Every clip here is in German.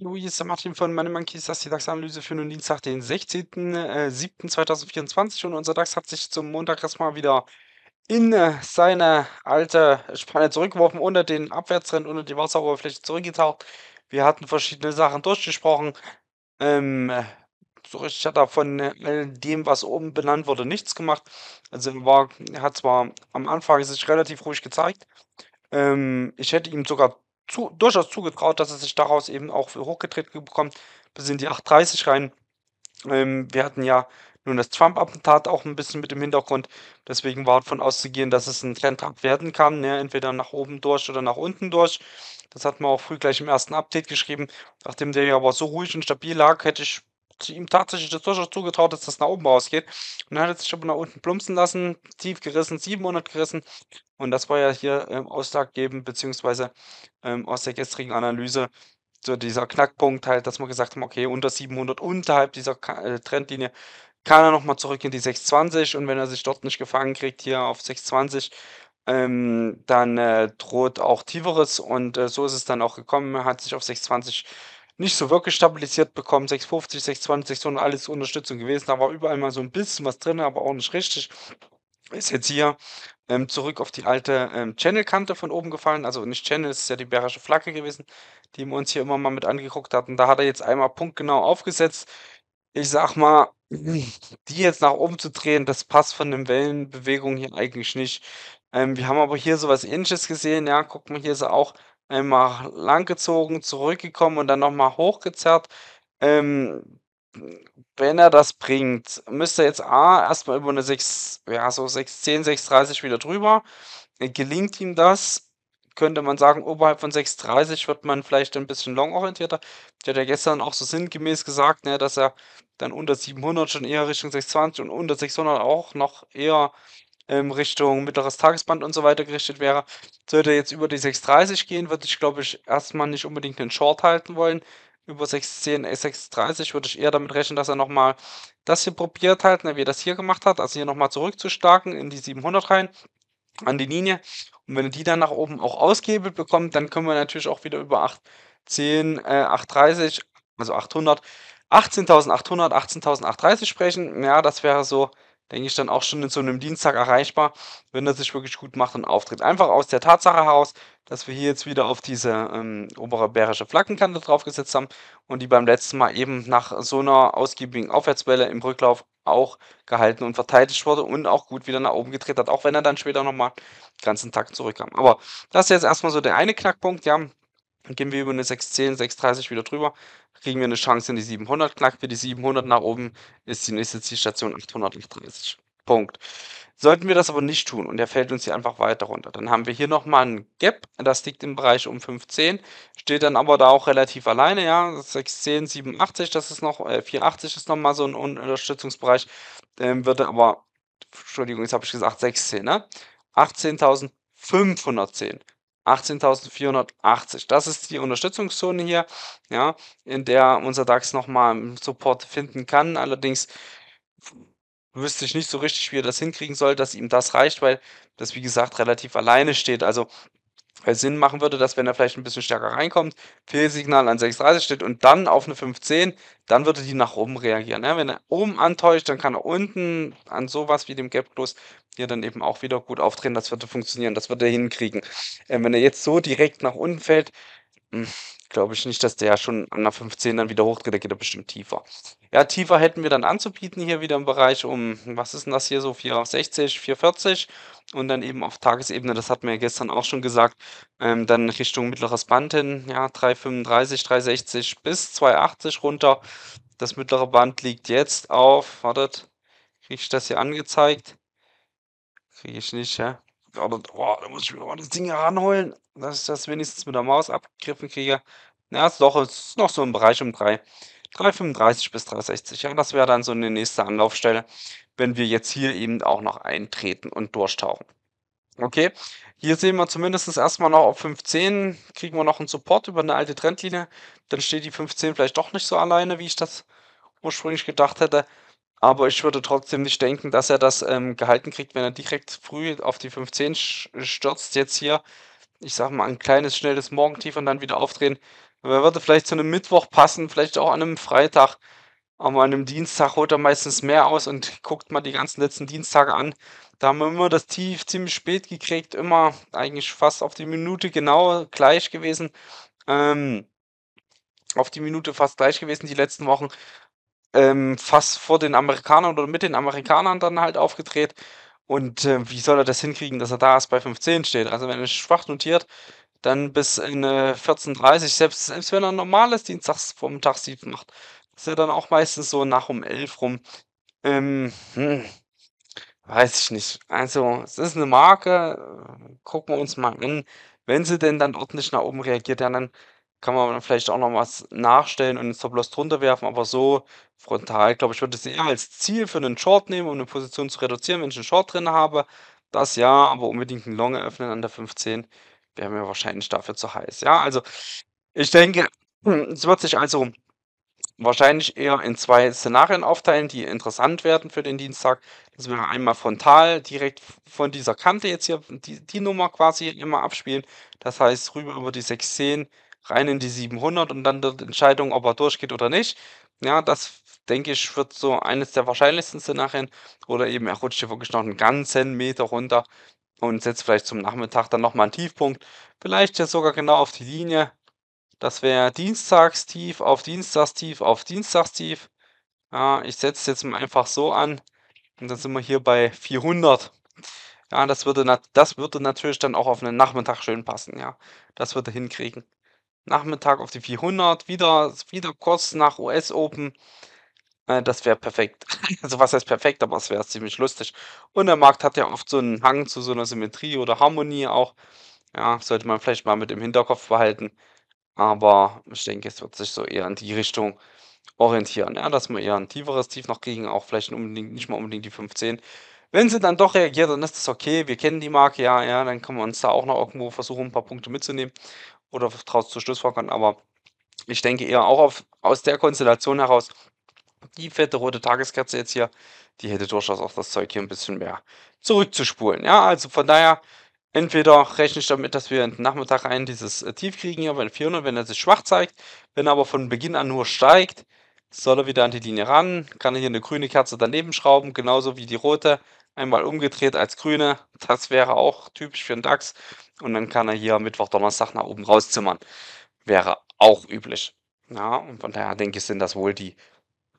Hallo, hier ist der Martin von Money Monkeys, das ist die DAX-Analyse für den Dienstag, den 16.07.2024 äh, und unser DAX hat sich zum Montag erstmal wieder in äh, seine alte Spanne zurückgeworfen, unter den Abwärtstrend, unter die Wasseroberfläche zurückgetaucht. Wir hatten verschiedene Sachen durchgesprochen. Ähm, so richtig hat er von äh, dem, was oben benannt wurde, nichts gemacht. Also er, war, er hat zwar am Anfang sich relativ ruhig gezeigt. Ähm, ich hätte ihm sogar zu, durchaus zugetraut, dass er sich daraus eben auch hochgetreten bekommt, bis in die 8.30 rein. Ähm, wir hatten ja nun das Trump-Attentat auch ein bisschen mit im Hintergrund. Deswegen war davon auszugehen, dass es ein Trendtag werden kann. Ne? Entweder nach oben durch oder nach unten durch. Das hat man auch früh gleich im ersten Update geschrieben. Nachdem der ja aber so ruhig und stabil lag, hätte ich ihm tatsächlich das durchaus zugetraut, dass das nach oben rausgeht. Und dann hat er sich aber nach unten plumpsen lassen, tief gerissen, 700 gerissen. Und das war ja hier ähm, ausschlaggebend, beziehungsweise ähm, aus der gestrigen Analyse so dieser Knackpunkt halt, dass man gesagt haben, okay, unter 700, unterhalb dieser äh, Trendlinie kann er nochmal zurück in die 620 und wenn er sich dort nicht gefangen kriegt, hier auf 620, ähm, dann äh, droht auch Tieferes und äh, so ist es dann auch gekommen, hat sich auf 620 nicht so wirklich stabilisiert bekommen. 650, 620, 600, alles Unterstützung gewesen. Da war überall mal so ein bisschen was drin, aber auch nicht richtig. Ist jetzt hier ähm, zurück auf die alte ähm, Channel-Kante von oben gefallen. Also nicht Channel, es ist ja die bärische Flagge gewesen, die wir uns hier immer mal mit angeguckt hatten. Da hat er jetzt einmal punktgenau aufgesetzt. Ich sag mal, die jetzt nach oben zu drehen, das passt von den Wellenbewegungen hier eigentlich nicht. Ähm, wir haben aber hier sowas ähnliches gesehen, ja, guck mal, hier ist er auch einmal langgezogen, zurückgekommen und dann nochmal hochgezerrt. Ähm, wenn er das bringt, müsste jetzt A erstmal über eine 6, ja, so 610, 630 wieder drüber. Gelingt ihm das, könnte man sagen, oberhalb von 630 wird man vielleicht ein bisschen longorientierter. Der hat ja gestern auch so sinngemäß gesagt, ne, dass er dann unter 700 schon eher Richtung 620 und unter 600 auch noch eher ähm, Richtung mittleres Tagesband und so weiter gerichtet wäre. Sollte er jetzt über die 630 gehen, würde ich, glaube ich, erstmal nicht unbedingt einen Short halten wollen. Über 610, 630 äh, würde ich eher damit rechnen, dass er nochmal das hier probiert halt, wie er das hier gemacht hat. Also hier nochmal zurückzustarken in die 700 rein, an die Linie. Und wenn er die dann nach oben auch ausgehebelt bekommt, dann können wir natürlich auch wieder über 8, 10, äh, 830, also 800, 18.800, 18.830 sprechen. Ja, das wäre so denke ich, dann auch schon in so einem Dienstag erreichbar, wenn er sich wirklich gut macht und auftritt. Einfach aus der Tatsache heraus, dass wir hier jetzt wieder auf diese ähm, obere bärische Flaggenkante draufgesetzt haben und die beim letzten Mal eben nach so einer ausgiebigen Aufwärtswelle im Rücklauf auch gehalten und verteidigt wurde und auch gut wieder nach oben gedreht hat, auch wenn er dann später nochmal den ganzen Tag zurückkam. Aber das ist jetzt erstmal so der eine Knackpunkt, ja. Dann gehen wir über eine 610, 630 wieder drüber, kriegen wir eine Chance in die 700, knacken wir die 700 nach oben, ist die nächste Zielstation 830. Punkt. Sollten wir das aber nicht tun und der fällt uns hier einfach weiter runter, dann haben wir hier nochmal ein Gap, das liegt im Bereich um 510, steht dann aber da auch relativ alleine, ja, 610, 87, das ist noch, äh, 480 ist nochmal so ein Unterstützungsbereich, ähm, wird aber, Entschuldigung, jetzt habe ich gesagt 610, ne? 18.510 18.480. Das ist die Unterstützungszone hier, ja, in der unser DAX nochmal Support finden kann. Allerdings wüsste ich nicht so richtig, wie er das hinkriegen soll, dass ihm das reicht, weil das, wie gesagt, relativ alleine steht. Also weil Sinn machen würde, dass wenn er vielleicht ein bisschen stärker reinkommt, Fehlsignal an 6,30 steht und dann auf eine 5,10, dann würde die nach oben reagieren. Ja, ne? wenn er oben antäuscht, dann kann er unten an sowas wie dem Gap Close hier dann eben auch wieder gut auftreten. Das würde funktionieren, das würde er hinkriegen. Ähm, wenn er jetzt so direkt nach unten fällt, hm, glaube ich nicht, dass der schon an der 15 dann wieder hochgeht, der geht ja bestimmt tiefer. Ja, tiefer hätten wir dann anzubieten hier wieder im Bereich um, was ist denn das hier so, 460, 440 und dann eben auf Tagesebene, das hatten wir ja gestern auch schon gesagt, ähm, dann Richtung mittleres Band hin, ja, 335, 360 bis 280 runter. Das mittlere Band liegt jetzt auf, wartet, kriege ich das hier angezeigt? Kriege ich nicht, ja gerade, oh, da muss ich mir mal das Ding heranholen, dass ich das wenigstens mit der Maus abgegriffen kriege. Ja, ist doch, ist noch so im Bereich um 3. 335 bis 360. Ja, das wäre dann so eine nächste Anlaufstelle, wenn wir jetzt hier eben auch noch eintreten und durchtauchen. Okay, hier sehen wir zumindest erstmal noch auf 510, kriegen wir noch einen Support über eine alte Trendlinie. Dann steht die 510 vielleicht doch nicht so alleine, wie ich das ursprünglich gedacht hätte. Aber ich würde trotzdem nicht denken, dass er das ähm, gehalten kriegt, wenn er direkt früh auf die 15 stürzt. Jetzt hier, ich sag mal, ein kleines, schnelles Morgentief und dann wieder aufdrehen. Er würde vielleicht zu einem Mittwoch passen, vielleicht auch an einem Freitag. Aber an einem Dienstag holt er meistens mehr aus und guckt mal die ganzen letzten Dienstage an. Da haben wir immer das Tief ziemlich spät gekriegt, immer eigentlich fast auf die Minute genau gleich gewesen. Ähm, auf die Minute fast gleich gewesen die letzten Wochen ähm, fast vor den Amerikanern oder mit den Amerikanern dann halt aufgedreht. Und äh, wie soll er das hinkriegen, dass er da erst bei 15 steht? Also wenn er schwach notiert, dann bis in äh, 14.30, selbst, selbst wenn er ein normales Dienstags vom Tag 7 macht, ist er dann auch meistens so nach um 11 rum. Ähm, hm, weiß ich nicht. Also es ist eine Marke, äh, gucken wir uns mal an. Wenn sie denn dann ordentlich nach oben reagiert, dann kann man vielleicht auch noch was nachstellen und den Stop-Loss drunter werfen, aber so frontal, glaube ich, würde ich es eher als Ziel für einen Short nehmen, um eine Position zu reduzieren, wenn ich einen Short drin habe. Das ja, aber unbedingt einen Long eröffnen an der 15 wäre mir wahrscheinlich dafür zu heiß. Ja, also ich denke, es wird sich also wahrscheinlich eher in zwei Szenarien aufteilen, die interessant werden für den Dienstag. Das wäre einmal frontal, direkt von dieser Kante jetzt hier, die, die Nummer quasi immer abspielen. Das heißt, rüber über die 610 rein in die 700 und dann die Entscheidung, ob er durchgeht oder nicht. Ja, das denke ich, wird so eines der wahrscheinlichsten Szenarien. Oder eben er rutscht hier wirklich noch einen ganzen Meter runter und setzt vielleicht zum Nachmittag dann nochmal einen Tiefpunkt. Vielleicht ja sogar genau auf die Linie. Das wäre Dienstagstief auf Dienstagstief auf Dienstagstief. Ja, ich setze es jetzt mal einfach so an. Und dann sind wir hier bei 400. Ja, das würde, das würde natürlich dann auch auf einen Nachmittag schön passen. Ja, das würde hinkriegen. Nachmittag auf die 400, wieder, wieder kurz nach US Open. Äh, das wäre perfekt. also was heißt perfekt, aber es wäre ziemlich lustig. Und der Markt hat ja oft so einen Hang zu so einer Symmetrie oder Harmonie auch. Ja, sollte man vielleicht mal mit im Hinterkopf behalten. Aber ich denke, es wird sich so eher in die Richtung orientieren. Ja, dass man eher ein tieferes Tief noch kriegen, auch vielleicht unbedingt, nicht mal unbedingt die 15. Wenn sie dann doch reagiert, dann ist das okay. Wir kennen die Marke, ja, ja, dann können wir uns da auch noch irgendwo versuchen, ein paar Punkte mitzunehmen oder daraus zu Schluss folgern, aber ich denke eher auch auf, aus der Konstellation heraus, die fette rote Tageskerze jetzt hier, die hätte durchaus auch das Zeug hier ein bisschen mehr zurückzuspulen. Ja, also von daher, entweder rechne ich damit, dass wir in den Nachmittag ein dieses äh, Tief kriegen hier bei 400, wenn er sich schwach zeigt, wenn er aber von Beginn an nur steigt, soll er wieder an die Linie ran, kann er hier eine grüne Kerze daneben schrauben, genauso wie die rote, einmal umgedreht als grüne, das wäre auch typisch für einen DAX, und dann kann er hier Mittwoch, Donnerstag nach oben rauszimmern. Wäre auch üblich. Ja, und von daher denke ich, sind das wohl die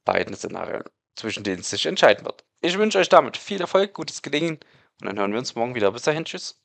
beiden Szenarien, zwischen denen es sich entscheiden wird. Ich wünsche euch damit viel Erfolg, gutes Gelingen und dann hören wir uns morgen wieder. Bis dahin, tschüss.